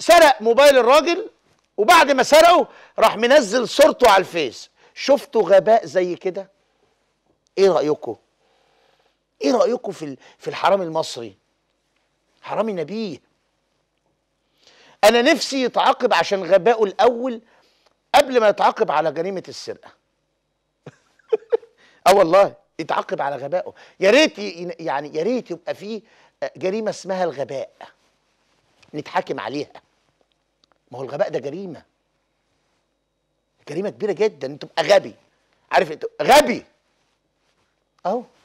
سرق موبايل الراجل وبعد ما سرقه راح منزل صورته على الفيس شفتوا غباء زي كده ايه رايكم ايه رايكم في في الحرامي المصري حرامي نبيه انا نفسي يتعاقب عشان غبائه الاول قبل ما يتعاقب على جريمه السرقه اه والله يتعاقب على غبائه يا ريت يعني يا ريت يبقى فيه جريمه اسمها الغباء نتحاكم عليها ما هو الغباء ده جريمه جريمه كبيره جدا انت تبقى غبي عارف إيه؟ انت غبي اهو